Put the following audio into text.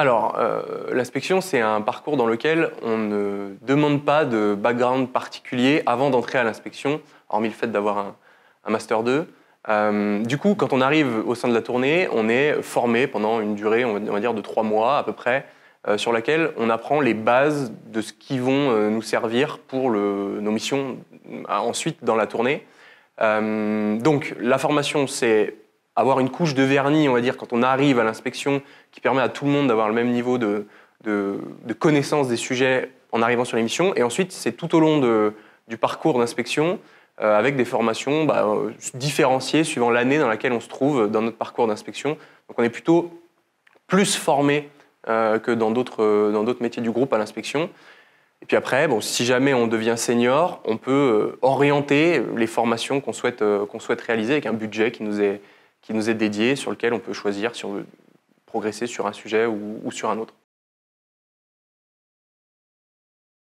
Alors, euh, l'inspection, c'est un parcours dans lequel on ne demande pas de background particulier avant d'entrer à l'inspection, hormis le fait d'avoir un, Master 2. Euh, du coup, quand on arrive au sein de la tournée, on est formé pendant une durée, on va dire, de trois mois à peu près, euh, sur laquelle on apprend les bases de ce qui vont nous servir pour nos missions ensuite dans la tournée. donc, la formation, c'est avoir une couche de vernis, on va dire, quand on arrive à l'inspection, qui permet à tout le monde d'avoir le même niveau de, de, connaissance des sujets en arrivant sur l'émission. Et ensuite, c'est tout au long de, du parcours d'inspection, euh, avec des formations bah, euh, différenciées suivant l'année dans laquelle on se trouve dans notre parcours d'inspection. Donc on est plutôt plus formé euh, que dans d'autres, dans d'autres métiers du groupe à l'inspection. Et puis après, bon, si jamais on devient senior, on peut orienter les formations qu'on souhaite, qu'on souhaite réaliser avec un budget qui nous est, qui nous est dédié, sur lequel on peut choisir si on veut progresser sur un sujet ou, ou sur un autre.